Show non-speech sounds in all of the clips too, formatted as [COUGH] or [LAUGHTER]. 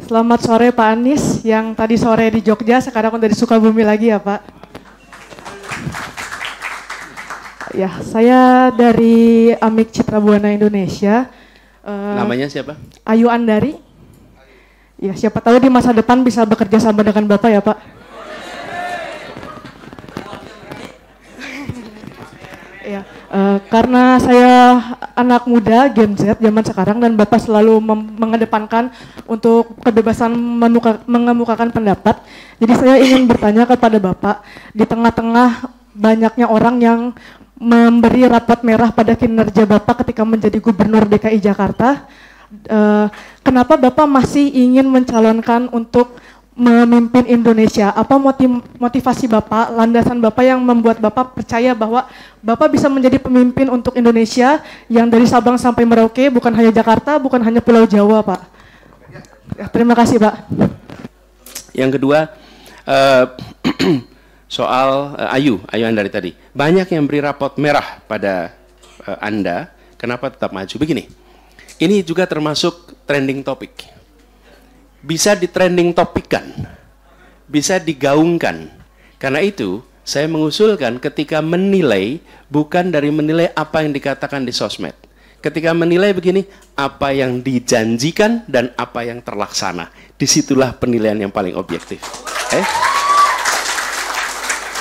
Selamat sore Pak Anies, yang tadi sore di Jogja, sekarang udah di Sukabumi lagi ya Pak. Ya, saya dari Amik Citra Buana Indonesia. Eh, Namanya siapa? Ayu Andari. Ya, siapa tahu di masa depan bisa bekerja sama dengan Bapak ya Pak. Ya, uh, karena saya anak muda Gen Z zaman sekarang dan Bapak selalu mengedepankan untuk kebebasan menuka, mengemukakan pendapat. Jadi saya ingin bertanya kepada Bapak di tengah-tengah banyaknya orang yang memberi rapat merah pada kinerja Bapak ketika menjadi Gubernur DKI Jakarta, uh, kenapa Bapak masih ingin mencalonkan untuk memimpin Indonesia? Apa motivasi Bapak, landasan Bapak yang membuat Bapak percaya bahwa Bapak bisa menjadi pemimpin untuk Indonesia yang dari Sabang sampai Merauke, bukan hanya Jakarta, bukan hanya Pulau Jawa, Pak? Ya, terima kasih, Pak. Yang kedua, uh, [CLEARS THROAT] soal uh, Ayu, Ayu Anda dari tadi. Banyak yang beri rapot merah pada uh, Anda, kenapa tetap maju? Begini, ini juga termasuk trending topic bisa di ditrending topikan, bisa digaungkan. Karena itu, saya mengusulkan ketika menilai bukan dari menilai apa yang dikatakan di sosmed. Ketika menilai begini, apa yang dijanjikan dan apa yang terlaksana. Disitulah penilaian yang paling objektif. Eh?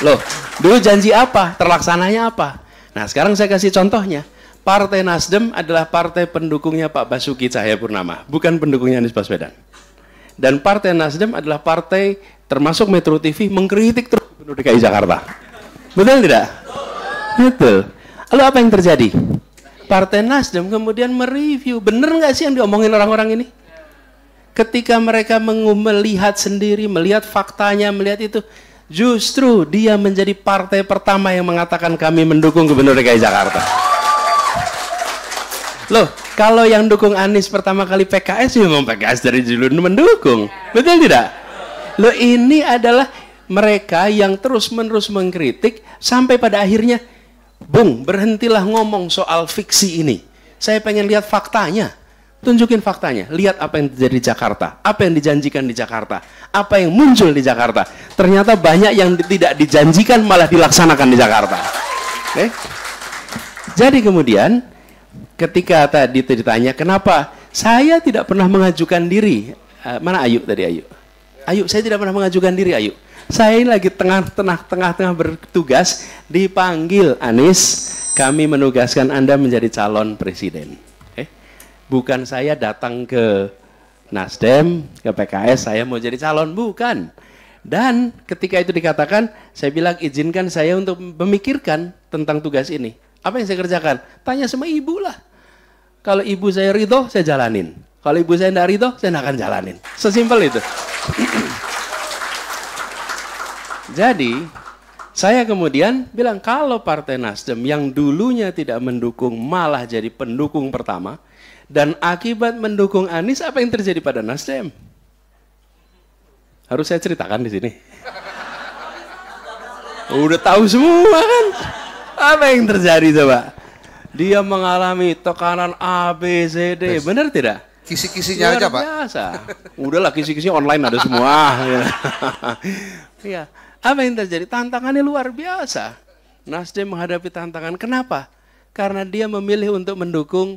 Loh, dulu janji apa? Terlaksananya apa? Nah, sekarang saya kasih contohnya. Partai Nasdem adalah partai pendukungnya Pak Basuki Cahayapurnama, bukan pendukungnya Anies Baswedan dan partai Nasdem adalah partai termasuk Metro TV mengkritik terus Gubernur DKI Jakarta. Betul tidak? Betul. Lalu apa yang terjadi? Partai Nasdem kemudian mereview, bener nggak sih yang diomongin orang-orang ini? Ketika mereka melihat sendiri, melihat faktanya, melihat itu, justru dia menjadi partai pertama yang mengatakan kami mendukung Gubernur DKI Jakarta. Loh, kalau yang dukung Anies pertama kali PKS, ya memang PKS dari dulu mendukung. Betul tidak? Lo ini adalah mereka yang terus-menerus mengkritik sampai pada akhirnya, Bung, berhentilah ngomong soal fiksi ini. Saya pengen lihat faktanya. Tunjukin faktanya. Lihat apa yang terjadi di Jakarta. Apa yang dijanjikan di Jakarta. Apa yang muncul di Jakarta. Ternyata banyak yang tidak dijanjikan malah dilaksanakan di Jakarta. Okay? Jadi kemudian ketika tadi ditanya kenapa saya tidak pernah mengajukan diri uh, mana Ayu tadi Ayu Ayu saya tidak pernah mengajukan diri Ayu saya ini lagi tengah tengah tengah tengah bertugas dipanggil Anies kami menugaskan Anda menjadi calon presiden okay? Eh, bukan saya datang ke Nasdem ke PKS saya mau jadi calon bukan dan ketika itu dikatakan saya bilang izinkan saya untuk memikirkan tentang tugas ini apa yang saya kerjakan tanya sama ibu lah kalau ibu saya ridho, saya jalanin. Kalau ibu saya tidak ridho, saya tidak akan jalanin. Sesimpel itu. [CLEARS THROAT] Jadi, saya kemudian bilang kalau Partai Nasdem yang dulunya tidak mendukung malah jadi pendukung pertama dan akibat mendukung Anies apa yang terjadi pada Nasdem? Harus saya ceritakan di sini. Udah tahu semua kan? Apa yang terjadi coba? Dia mengalami tekanan A, B, C, D. Benar tidak? Kisi-kisinya aja, Pak. Biasa. [LAUGHS] Udahlah, kisi-kisi online ada semua. [LAUGHS] Iya. Apa yang terjadi? Tantangannya luar biasa. Nasdem menghadapi tantangan. Kenapa? Karena dia memilih untuk mendukung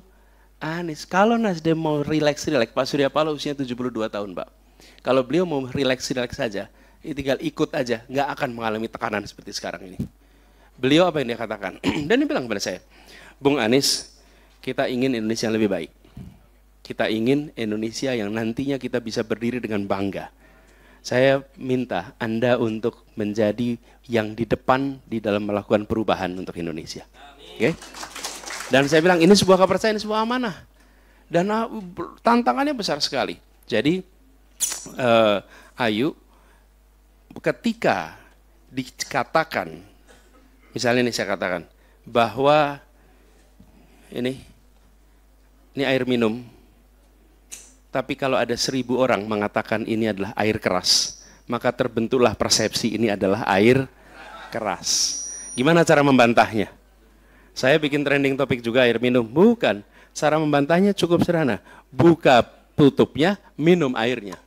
Anies. Kalau Nasdem mau relax-relax, Pak Surya Paloh usianya 72 tahun, Pak. Kalau beliau mau relax-relax saja, ya tinggal ikut aja, nggak akan mengalami tekanan seperti sekarang ini. Beliau apa yang dia katakan? [CLEARS THROAT] Dan dia bilang kepada saya, Bung Anies, kita ingin Indonesia yang lebih baik. Kita ingin Indonesia yang nantinya kita bisa berdiri dengan bangga. Saya minta Anda untuk menjadi yang di depan di dalam melakukan perubahan untuk Indonesia. Oke? Okay? Dan saya bilang ini sebuah kepercayaan, ini sebuah amanah. Dan uh, tantangannya besar sekali. Jadi uh, Ayu, ketika dikatakan, misalnya ini saya katakan bahwa ini ini air minum. Tapi kalau ada seribu orang mengatakan ini adalah air keras, maka terbentuklah persepsi ini adalah air keras. Gimana cara membantahnya? Saya bikin trending topik juga air minum. Bukan. Cara membantahnya cukup sederhana. Buka tutupnya, minum airnya.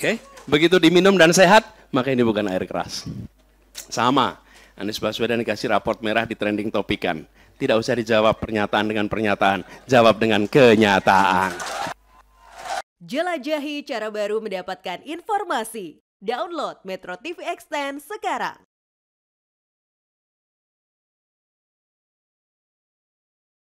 Oke, okay? begitu diminum dan sehat, maka ini bukan air keras. Sama, Anies Baswedan dikasih raport merah di trending topikan. Tidak usah dijawab pernyataan dengan pernyataan, jawab dengan kenyataan. Jelajahi cara baru mendapatkan informasi. Download Metro TV Extend sekarang.